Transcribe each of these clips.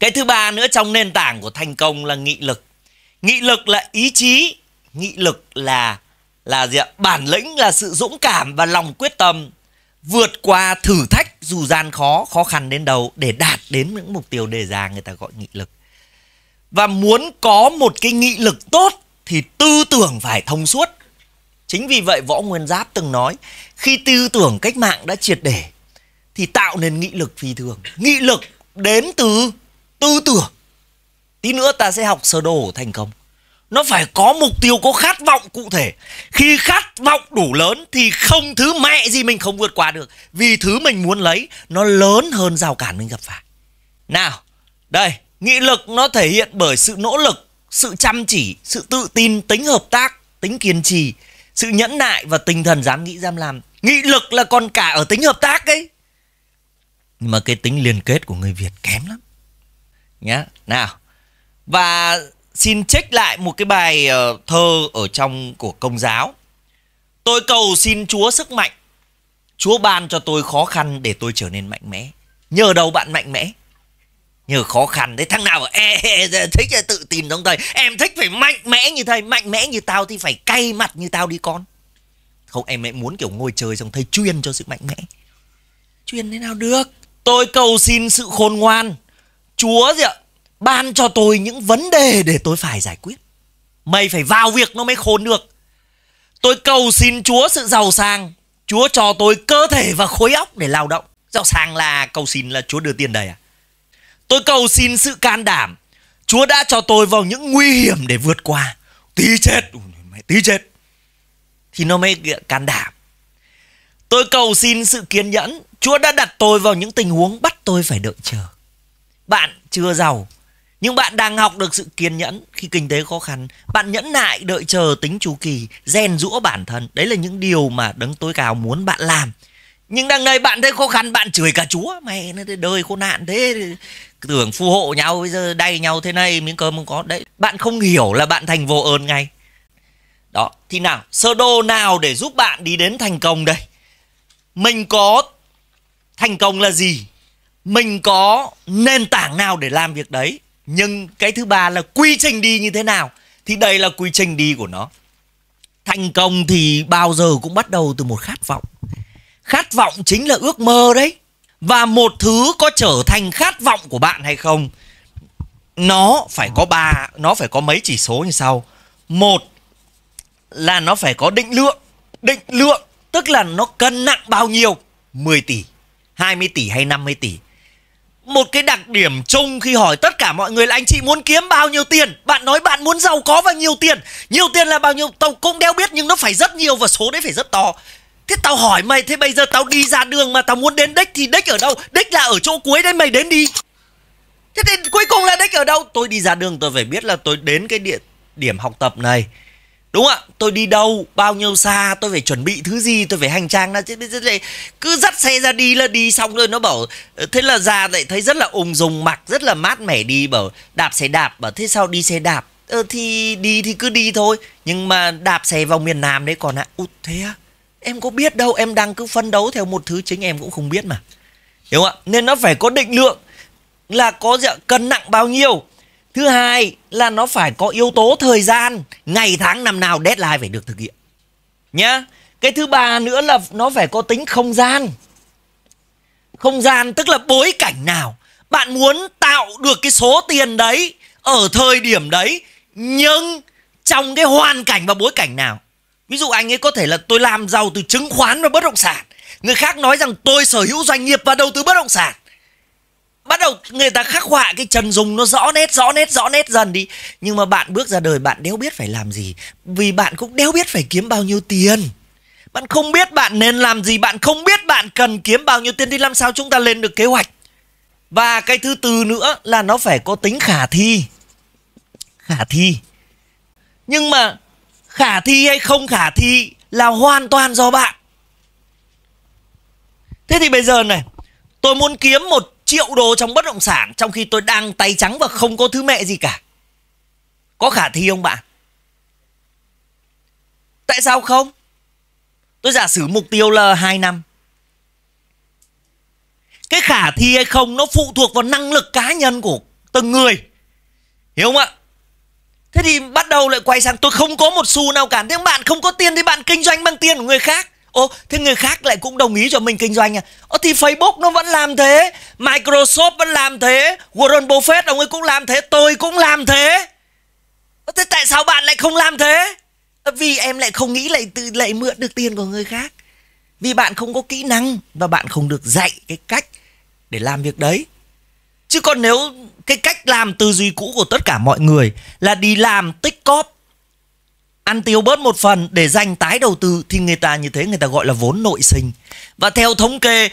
Cái thứ ba nữa trong nền tảng của thành công là nghị lực. Nghị lực là ý chí, nghị lực là là gì ạ? Bản lĩnh là sự dũng cảm và lòng quyết tâm vượt qua thử thách dù gian khó, khó khăn đến đâu để đạt đến những mục tiêu đề ra người ta gọi nghị lực. Và muốn có một cái nghị lực tốt thì tư tưởng phải thông suốt Chính vì vậy Võ Nguyên Giáp từng nói khi tư tưởng cách mạng đã triệt để thì tạo nên nghị lực phi thường. Nghị lực đến từ tư tưởng. Tí nữa ta sẽ học sơ đồ thành công. Nó phải có mục tiêu, có khát vọng cụ thể. Khi khát vọng đủ lớn thì không thứ mẹ gì mình không vượt qua được. Vì thứ mình muốn lấy nó lớn hơn rào cản mình gặp phải. Nào, đây, nghị lực nó thể hiện bởi sự nỗ lực, sự chăm chỉ, sự tự tin, tính hợp tác, tính kiên trì, sự nhẫn nại và tinh thần dám nghĩ dám làm nghị lực là còn cả ở tính hợp tác ấy nhưng mà cái tính liên kết của người việt kém lắm nhá nào và xin trích lại một cái bài ờ, thơ ở trong của công giáo tôi cầu xin chúa sức mạnh chúa ban cho tôi khó khăn để tôi trở nên mạnh mẽ nhờ đầu bạn mạnh mẽ như khó khăn đấy thằng nào bảo e, e, e thích tự tìm trong thầy em thích phải mạnh mẽ như thầy mạnh mẽ như tao thì phải cay mặt như tao đi con không em ấy muốn kiểu ngồi chơi xong thầy chuyên cho sự mạnh mẽ chuyên thế nào được tôi cầu xin sự khôn ngoan chúa gì ạ ban cho tôi những vấn đề để tôi phải giải quyết mày phải vào việc nó mới khôn được tôi cầu xin chúa sự giàu sang chúa cho tôi cơ thể và khối óc để lao động giàu sang là cầu xin là chúa đưa tiền đầy à Tôi cầu xin sự can đảm. Chúa đã cho tôi vào những nguy hiểm để vượt qua. Tí chết, mày tí chết. Thì nó mới can đảm. Tôi cầu xin sự kiên nhẫn. Chúa đã đặt tôi vào những tình huống bắt tôi phải đợi chờ. Bạn chưa giàu, nhưng bạn đang học được sự kiên nhẫn khi kinh tế khó khăn. Bạn nhẫn nại đợi chờ tính chu kỳ, rèn rũa bản thân. Đấy là những điều mà đấng tối cao muốn bạn làm. Nhưng đằng này bạn thấy khó khăn bạn chửi cả Chúa Mày nó đời khổ nạn thế tưởng phù hộ nhau bây giờ đay nhau thế này miếng cơm không có đấy bạn không hiểu là bạn thành vô ơn ngay đó thì nào sơ đồ nào để giúp bạn đi đến thành công đây mình có thành công là gì mình có nền tảng nào để làm việc đấy nhưng cái thứ ba là quy trình đi như thế nào thì đây là quy trình đi của nó thành công thì bao giờ cũng bắt đầu từ một khát vọng khát vọng chính là ước mơ đấy và một thứ có trở thành khát vọng của bạn hay không nó phải có ba nó phải có mấy chỉ số như sau một là nó phải có định lượng định lượng tức là nó cân nặng bao nhiêu 10 tỷ 20 tỷ hay 50 tỷ một cái đặc điểm chung khi hỏi tất cả mọi người là anh chị muốn kiếm bao nhiêu tiền bạn nói bạn muốn giàu có và nhiều tiền nhiều tiền là bao nhiêu tao cũng đeo biết nhưng nó phải rất nhiều và số đấy phải rất to Thế tao hỏi mày Thế bây giờ tao đi ra đường mà tao muốn đến đích Thì đích ở đâu đích là ở chỗ cuối đấy mày đến đi Thế thì cuối cùng là đích ở đâu Tôi đi ra đường tôi phải biết là tôi đến cái địa điểm học tập này Đúng ạ, tôi đi đâu, bao nhiêu xa, tôi phải chuẩn bị thứ gì, tôi phải hành trang là chứ cứ dắt xe ra đi là đi xong rồi nó bảo ờ, thế là già lại thấy rất là ung dung mặc rất là mát mẻ đi bảo đạp xe đạp bảo thế sao đi xe đạp ờ, thì đi thì cứ đi thôi nhưng mà đạp xe vào miền Nam đấy còn ạ à. út thế á à? em có biết đâu em đang cứ phân đấu theo một thứ chính em cũng không biết mà hiểu không ạ nên nó phải có định lượng là có cân nặng bao nhiêu thứ hai là nó phải có yếu tố thời gian ngày tháng năm nào deadline phải được thực hiện nhá cái thứ ba nữa là nó phải có tính không gian không gian tức là bối cảnh nào bạn muốn tạo được cái số tiền đấy ở thời điểm đấy nhưng trong cái hoàn cảnh và bối cảnh nào ví dụ anh ấy có thể là tôi làm giàu từ chứng khoán và bất động sản người khác nói rằng tôi sở hữu doanh nghiệp và đầu tư bất động sản bắt đầu người ta khắc họa cái trần dùng nó rõ nét rõ nét rõ nét dần đi nhưng mà bạn bước ra đời bạn đéo biết phải làm gì vì bạn cũng đéo biết phải kiếm bao nhiêu tiền bạn không biết bạn nên làm gì bạn không biết bạn cần kiếm bao nhiêu tiền thì làm sao chúng ta lên được kế hoạch và cái thứ tư nữa là nó phải có tính khả thi khả thi nhưng mà khả thi hay không khả thi là hoàn toàn do bạn thế thì bây giờ này tôi muốn kiếm một triệu đô trong bất động sản trong khi tôi đang tay trắng và không có thứ mẹ gì cả có khả thi không bạn tại sao không tôi giả sử mục tiêu là hai năm cái khả thi hay không nó phụ thuộc vào năng lực cá nhân của từng người hiểu không ạ thế thì bắt đầu lại quay sang tôi không có một xu nào cả thế bạn không có tiền thì bạn kinh doanh bằng tiền của người khác Ô, thế người khác lại cũng đồng ý cho mình kinh doanh à? Ô, thì Facebook nó vẫn làm thế, Microsoft vẫn làm thế, Warren Buffett ông ấy cũng làm thế, tôi cũng làm thế. Ô, thế tại sao bạn lại không làm thế? Vì em lại không nghĩ lại tự lại mượn được tiền của người khác. Vì bạn không có kỹ năng và bạn không được dạy cái cách để làm việc đấy chứ còn nếu cái cách làm tư duy cũ của tất cả mọi người là đi làm tích cóp ăn tiêu bớt một phần để dành tái đầu tư thì người ta như thế người ta gọi là vốn nội sinh và theo thống kê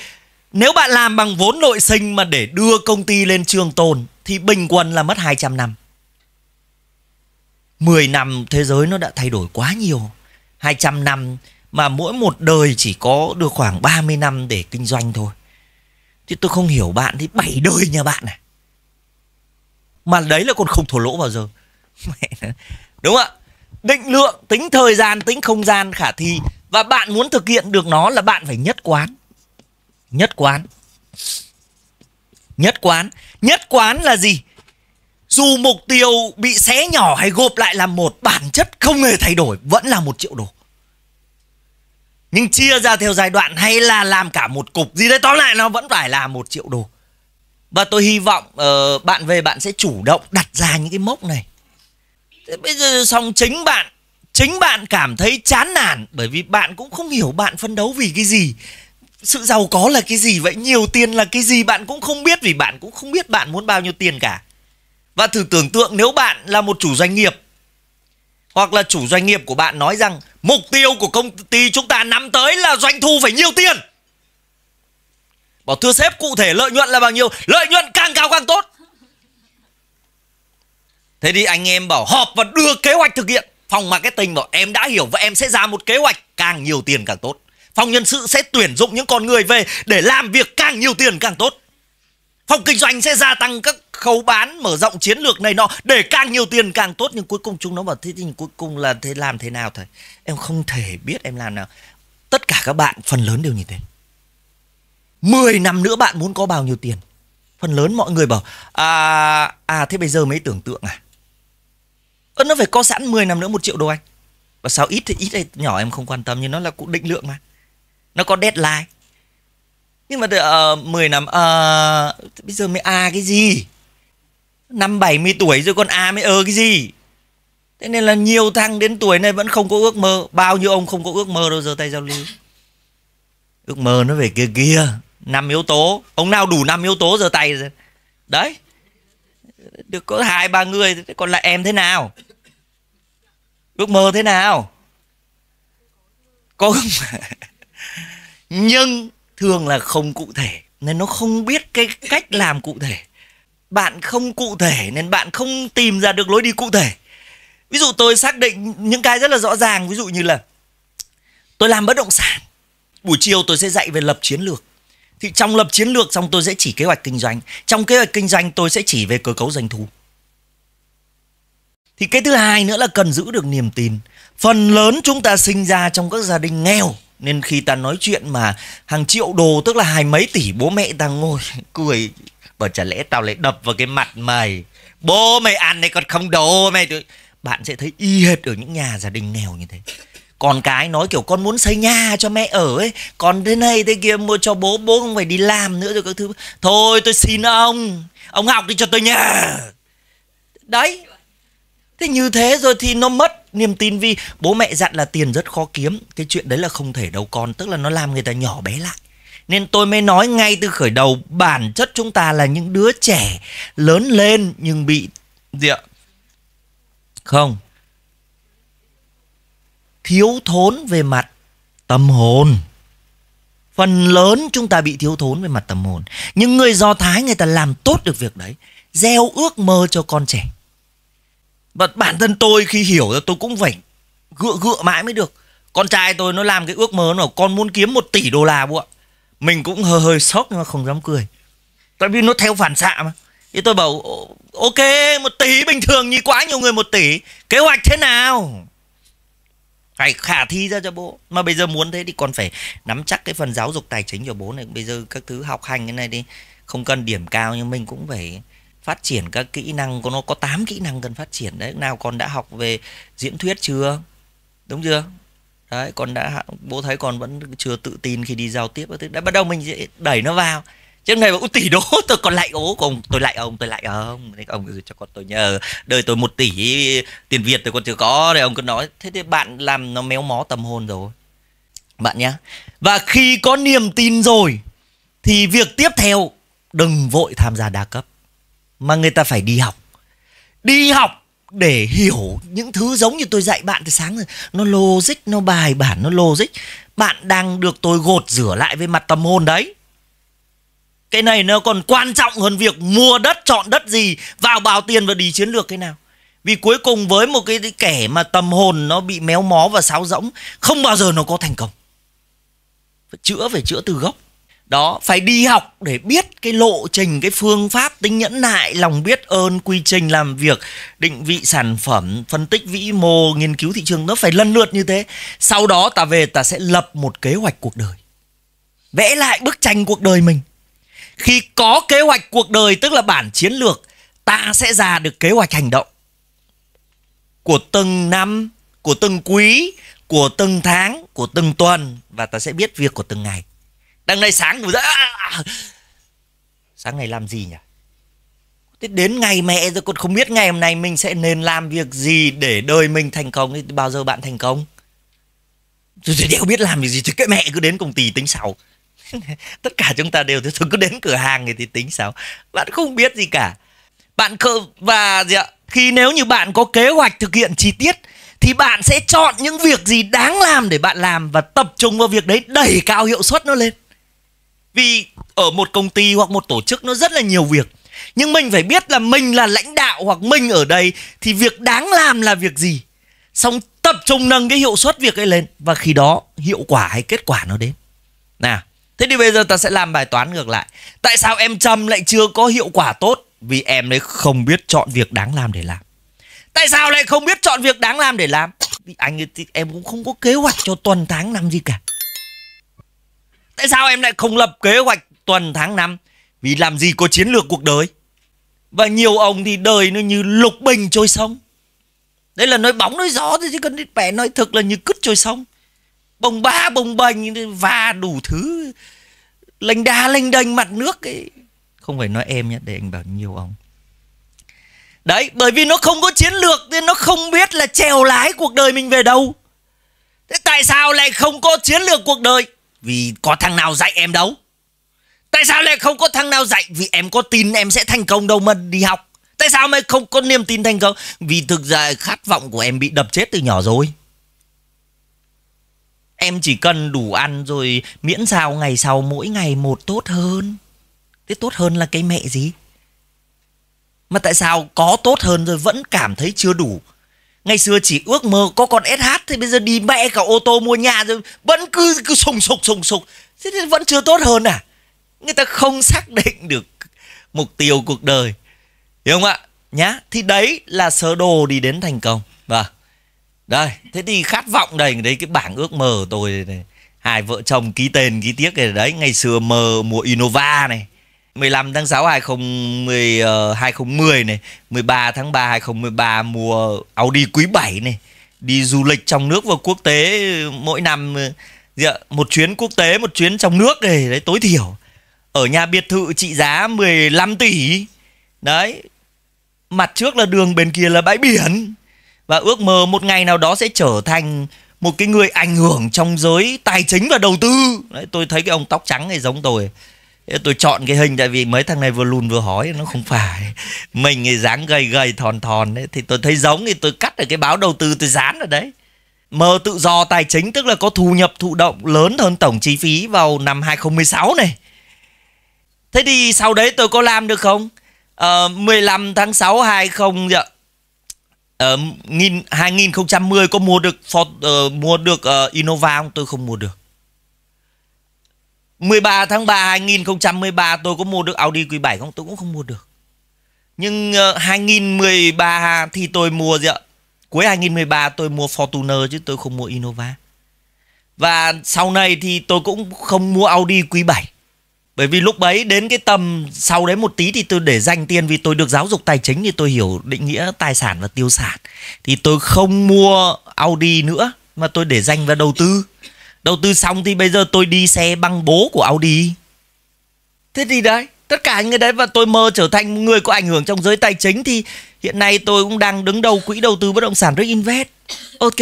nếu bạn làm bằng vốn nội sinh mà để đưa công ty lên trường tồn thì bình quân là mất 200 năm 10 năm thế giới nó đã thay đổi quá nhiều 200 năm mà mỗi một đời chỉ có được khoảng 30 năm để kinh doanh thôi thì tôi không hiểu bạn thì bảy đời nhà bạn này Mà đấy là còn không thổ lỗ bao giờ Đúng không ạ Định lượng, tính thời gian, tính không gian khả thi Và bạn muốn thực hiện được nó là bạn phải nhất quán Nhất quán Nhất quán Nhất quán là gì? Dù mục tiêu bị xé nhỏ hay gộp lại làm một Bản chất không hề thay đổi Vẫn là một triệu đô nhưng chia ra theo giai đoạn hay là làm cả một cục gì đấy tóm lại nó vẫn phải là một triệu đô và tôi hy vọng uh, bạn về bạn sẽ chủ động đặt ra những cái mốc này Thế bây giờ xong chính bạn chính bạn cảm thấy chán nản bởi vì bạn cũng không hiểu bạn phân đấu vì cái gì sự giàu có là cái gì vậy nhiều tiền là cái gì bạn cũng không biết vì bạn cũng không biết bạn muốn bao nhiêu tiền cả và thử tưởng tượng nếu bạn là một chủ doanh nghiệp hoặc là chủ doanh nghiệp của bạn nói rằng mục tiêu của công ty chúng ta năm tới là doanh thu phải nhiều tiền bảo thưa sếp cụ thể lợi nhuận là bao nhiêu lợi nhuận càng cao càng tốt thế thì anh em bảo họp và đưa kế hoạch thực hiện phòng marketing bảo em đã hiểu và em sẽ ra một kế hoạch càng nhiều tiền càng tốt phòng nhân sự sẽ tuyển dụng những con người về để làm việc càng nhiều tiền càng tốt phòng kinh doanh sẽ gia tăng các khâu bán mở rộng chiến lược này nọ để càng nhiều tiền càng tốt nhưng cuối cùng chúng nó bảo thế thì cuối cùng là thế làm thế nào thầy em không thể biết em làm nào tất cả các bạn phần lớn đều như thế 10 năm nữa bạn muốn có bao nhiêu tiền phần lớn mọi người bảo à à thế bây giờ mới tưởng tượng à ơ nó phải có sẵn 10 năm nữa một triệu đô anh và sao ít thì ít hay nhỏ em không quan tâm nhưng nó là cũng định lượng mà nó có deadline nhưng mà uh, ờ, 10 năm uh, bây giờ mới à cái gì năm 70 tuổi rồi còn a mới ơ cái gì thế nên là nhiều thằng đến tuổi này vẫn không có ước mơ bao nhiêu ông không có ước mơ đâu giờ tay giao lưu ước mơ nó về kia kia năm yếu tố ông nào đủ năm yếu tố giờ tay rồi đấy được có hai ba người còn lại em thế nào ước mơ thế nào có nhưng thường là không cụ thể nên nó không biết cái cách làm cụ thể bạn không cụ thể nên bạn không tìm ra được lối đi cụ thể ví dụ tôi xác định những cái rất là rõ ràng ví dụ như là tôi làm bất động sản buổi chiều tôi sẽ dạy về lập chiến lược thì trong lập chiến lược xong tôi sẽ chỉ kế hoạch kinh doanh trong kế hoạch kinh doanh tôi sẽ chỉ về cơ cấu doanh thu thì cái thứ hai nữa là cần giữ được niềm tin phần lớn chúng ta sinh ra trong các gia đình nghèo nên khi ta nói chuyện mà hàng triệu đồ tức là hai mấy tỷ bố mẹ ta ngồi cười bởi chả lẽ tao lại đập vào cái mặt mày Bố mày ăn này còn không đồ mày Bạn sẽ thấy y hệt ở những nhà gia đình nghèo như thế còn cái nói kiểu con muốn xây nhà cho mẹ ở ấy còn thế này thế kia mua cho bố bố không phải đi làm nữa rồi các thứ thôi tôi xin ông ông học đi cho tôi nhà đấy thế như thế rồi thì nó mất niềm tin vì bố mẹ dặn là tiền rất khó kiếm cái chuyện đấy là không thể đâu con tức là nó làm người ta nhỏ bé lại nên tôi mới nói ngay từ khởi đầu bản chất chúng ta là những đứa trẻ lớn lên nhưng bị gì ạ? Không. Thiếu thốn về mặt tâm hồn. Phần lớn chúng ta bị thiếu thốn về mặt tâm hồn. Nhưng người Do Thái người ta làm tốt được việc đấy. Gieo ước mơ cho con trẻ. Và bản thân tôi khi hiểu ra tôi cũng phải gựa gựa mãi mới được. Con trai tôi nó làm cái ước mơ nó con muốn kiếm một tỷ đô la bố ạ mình cũng hơi hơi sốc nhưng mà không dám cười tại vì nó theo phản xạ mà thì tôi bảo ok một tỷ bình thường như quá nhiều người một tỷ kế hoạch thế nào phải khả thi ra cho bố mà bây giờ muốn thế thì còn phải nắm chắc cái phần giáo dục tài chính của bố này bây giờ các thứ học hành cái này đi không cần điểm cao nhưng mình cũng phải phát triển các kỹ năng của nó có 8 kỹ năng cần phát triển đấy nào con đã học về diễn thuyết chưa đúng chưa đấy con đã bố thấy con vẫn chưa tự tin khi đi giao tiếp tức đã bắt đầu mình sẽ đẩy nó vào trước này bảo tỷ đô tôi còn lại ố cùng tôi lại ông tôi lại ông thế ông cho con tôi nhờ đời tôi một tỷ tiền việt tôi còn chưa có đấy ông cứ nói thế thì bạn làm nó méo mó tâm hồn rồi bạn nhé và khi có niềm tin rồi thì việc tiếp theo đừng vội tham gia đa cấp mà người ta phải đi học đi học để hiểu những thứ giống như tôi dạy bạn từ sáng rồi nó logic nó bài bản nó logic bạn đang được tôi gột rửa lại về mặt tâm hồn đấy cái này nó còn quan trọng hơn việc mua đất chọn đất gì vào bào tiền và đi chiến lược cái nào vì cuối cùng với một cái, kẻ mà tâm hồn nó bị méo mó và sáo rỗng không bao giờ nó có thành công phải chữa phải chữa từ gốc đó phải đi học để biết cái lộ trình cái phương pháp tính nhẫn nại lòng biết ơn quy trình làm việc định vị sản phẩm phân tích vĩ mô nghiên cứu thị trường nó phải lần lượt như thế sau đó ta về ta sẽ lập một kế hoạch cuộc đời vẽ lại bức tranh cuộc đời mình khi có kế hoạch cuộc đời tức là bản chiến lược ta sẽ ra được kế hoạch hành động của từng năm của từng quý của từng tháng của từng tuần và ta sẽ biết việc của từng ngày đang này sáng rồi à, sáng ngày làm gì nhỉ thế đến ngày mẹ rồi còn không biết ngày hôm nay mình sẽ nên làm việc gì để đời mình thành công thì bao giờ bạn thành công tôi đéo biết làm gì thì cái mẹ cứ đến công ty tính sau tất cả chúng ta đều thế thôi cứ đến cửa hàng thì tính sao bạn không biết gì cả bạn cơ và gì ạ khi nếu như bạn có kế hoạch thực hiện chi tiết thì bạn sẽ chọn những việc gì đáng làm để bạn làm và tập trung vào việc đấy đẩy cao hiệu suất nó lên vì ở một công ty hoặc một tổ chức nó rất là nhiều việc nhưng mình phải biết là mình là lãnh đạo hoặc mình ở đây thì việc đáng làm là việc gì xong tập trung nâng cái hiệu suất việc ấy lên và khi đó hiệu quả hay kết quả nó đến nào thế thì bây giờ ta sẽ làm bài toán ngược lại tại sao em trâm lại chưa có hiệu quả tốt vì em ấy không biết chọn việc đáng làm để làm tại sao lại không biết chọn việc đáng làm để làm vì anh ấy, em cũng không có kế hoạch cho tuần tháng năm gì cả Tại sao em lại không lập kế hoạch tuần tháng năm? Vì làm gì có chiến lược cuộc đời. Và nhiều ông thì đời nó như lục bình trôi sông. Đấy là nói bóng nói gió thôi chứ còn bẻ nói thực là như cứt trôi sông. Bồng ba bồng bềnh và đủ thứ lênh đa lênh đênh mặt nước ấy. Không phải nói em nhé, để anh bảo nhiều ông. Đấy, bởi vì nó không có chiến lược nên nó không biết là trèo lái cuộc đời mình về đâu. Thế tại sao lại không có chiến lược cuộc đời? Vì có thằng nào dạy em đâu Tại sao lại không có thằng nào dạy Vì em có tin em sẽ thành công đâu mà đi học Tại sao mày không có niềm tin thành công Vì thực ra khát vọng của em bị đập chết từ nhỏ rồi Em chỉ cần đủ ăn rồi miễn sao ngày sau mỗi ngày một tốt hơn. Thế tốt hơn là cái mẹ gì? Mà tại sao có tốt hơn rồi vẫn cảm thấy chưa đủ? ngày xưa chỉ ước mơ có con SH thì bây giờ đi mẹ cả ô tô mua nhà rồi vẫn cứ cứ sùng sục sùng sục thế thì vẫn chưa tốt hơn à người ta không xác định được mục tiêu cuộc đời hiểu không ạ nhá thì đấy là sơ đồ đi đến thành công và vâng. đây thế thì khát vọng đây đấy cái bảng ước mơ của tôi đây này hai vợ chồng ký tên ký tiếc này đấy ngày xưa mơ mua Innova này 15 tháng 6 2010 uh, 2010 này, 13 tháng 3 2013 mùa Audi quý 7 này, đi du lịch trong nước và quốc tế mỗi năm ờ, gì một chuyến quốc tế, một chuyến trong nước này đấy tối thiểu. Ở nhà biệt thự trị giá 15 tỷ. Đấy. Mặt trước là đường bên kia là bãi biển. Và ước mơ một ngày nào đó sẽ trở thành một cái người ảnh hưởng trong giới tài chính và đầu tư. Đấy, tôi thấy cái ông tóc trắng này giống tôi tôi chọn cái hình tại vì mấy thằng này vừa lùn vừa hói nó không phải mình thì dáng gầy gầy thòn thòn đấy thì tôi thấy giống thì tôi cắt ở cái báo đầu tư tôi dán ở đấy mờ tự do tài chính tức là có thu nhập thụ động lớn hơn tổng chi phí vào năm 2016 này thế thì sau đấy tôi có làm được không ờ, 15 tháng 6 20 dạ. ờ, 2010 có mua được uh, mua được uh, Innova không tôi không mua được 13 tháng 3 2013 tôi có mua được Audi Q7 không? Tôi cũng không mua được. Nhưng uh, ờ, 2013 thì tôi mua gì ạ? Cuối 2013 tôi mua Fortuner chứ tôi không mua Innova. Và sau này thì tôi cũng không mua Audi Q7. Bởi vì lúc ấy đến cái tầm sau đấy một tí thì tôi để dành tiền vì tôi được giáo dục tài chính thì tôi hiểu định nghĩa tài sản và tiêu sản. Thì tôi không mua Audi nữa mà tôi để dành và đầu tư. Đầu tư xong thì bây giờ tôi đi xe băng bố của Audi. Thế thì đấy, tất cả những người đấy và tôi mơ trở thành người có ảnh hưởng trong giới tài chính thì hiện nay tôi cũng đang đứng đầu quỹ đầu tư bất động sản Rick Invest. Ok.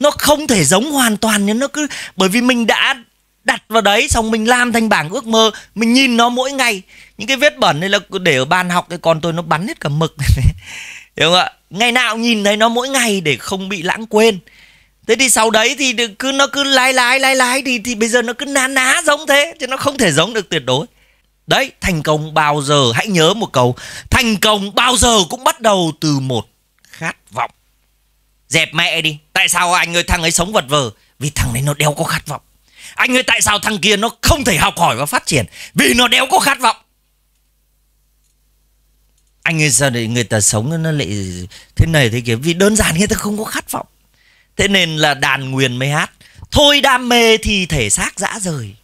nó không thể giống hoàn toàn nhưng nó cứ bởi vì mình đã đặt vào đấy xong mình làm thành bảng ước mơ mình nhìn nó mỗi ngày những cái vết bẩn này là để ở bàn học thì con tôi nó bắn hết cả mực hiểu không ạ ngày nào nhìn thấy nó mỗi ngày để không bị lãng quên thế thì sau đấy thì cứ nó cứ lái lái lái lái thì thì bây giờ nó cứ ná ná giống thế chứ nó không thể giống được tuyệt đối đấy thành công bao giờ hãy nhớ một câu thành công bao giờ cũng bắt đầu từ một khát vọng dẹp mẹ đi tại sao anh ơi thằng ấy sống vật vờ vì thằng ấy nó đeo có khát vọng anh ơi tại sao thằng kia nó không thể học hỏi và phát triển vì nó đeo có khát vọng anh ơi sao để người ta sống nó lại thế này thế kia vì đơn giản người ta không có khát vọng thế nên là đàn nguyền mới hát thôi đam mê thì thể xác dã rời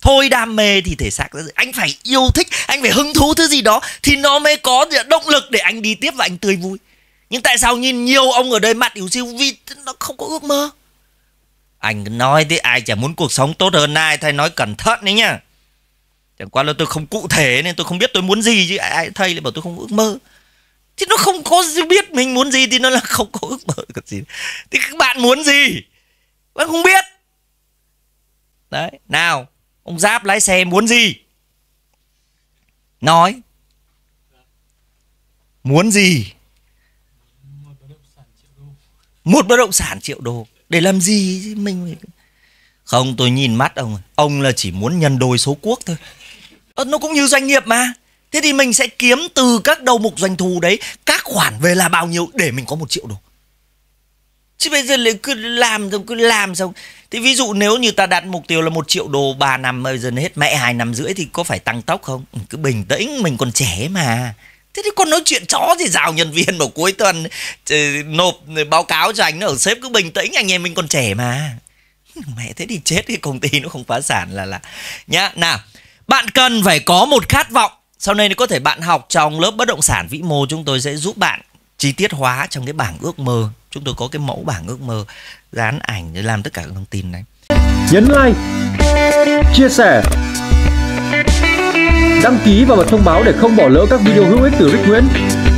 thôi đam mê thì thể xác dã rời anh phải yêu thích anh phải hứng thú thứ gì đó thì nó mới có động lực để anh đi tiếp và anh tươi vui nhưng tại sao nhìn nhiều ông ở đây mặt yếu siêu vì nó không có ước mơ anh nói thế ai chả muốn cuộc sống tốt hơn ai thầy nói cẩn thận đấy nhá chẳng qua là tôi không cụ thể nên tôi không biết tôi muốn gì chứ ai thầy lại bảo tôi không ước mơ chứ nó không có biết mình muốn gì thì nó là không có ước mơ còn gì thì các bạn muốn gì bạn không biết đấy nào ông giáp lái xe muốn gì nói muốn gì một bất động sản triệu đô để làm gì chứ mình không tôi nhìn mắt ông ông là chỉ muốn nhân đôi số quốc thôi nó cũng như doanh nghiệp mà thế thì mình sẽ kiếm từ các đầu mục doanh thu đấy các khoản về là bao nhiêu để mình có một triệu đô chứ bây giờ lại cứ làm xong cứ làm xong thì ví dụ nếu như ta đặt mục tiêu là một triệu đô 3 năm bây giờ hết mẹ hai năm rưỡi thì có phải tăng tốc không ừ, cứ bình tĩnh mình còn trẻ mà thế thì con nói chuyện chó gì rào nhân viên vào cuối tuần ờ, nộp báo cáo cho anh ở sếp cứ bình tĩnh anh em mình còn trẻ mà mẹ thế thì chết cái công ty nó không phá sản là là nhá nào bạn cần phải có một khát vọng sau này có thể bạn học trong lớp bất động sản vĩ mô chúng tôi sẽ giúp bạn chi tiết hóa trong cái bảng ước mơ. Chúng tôi có cái mẫu bảng ước mơ dán ảnh để làm tất cả các thông tin này. Nhấn like, chia sẻ, đăng ký và bật thông báo để không bỏ lỡ các video hữu ích từ Rick Nguyễn.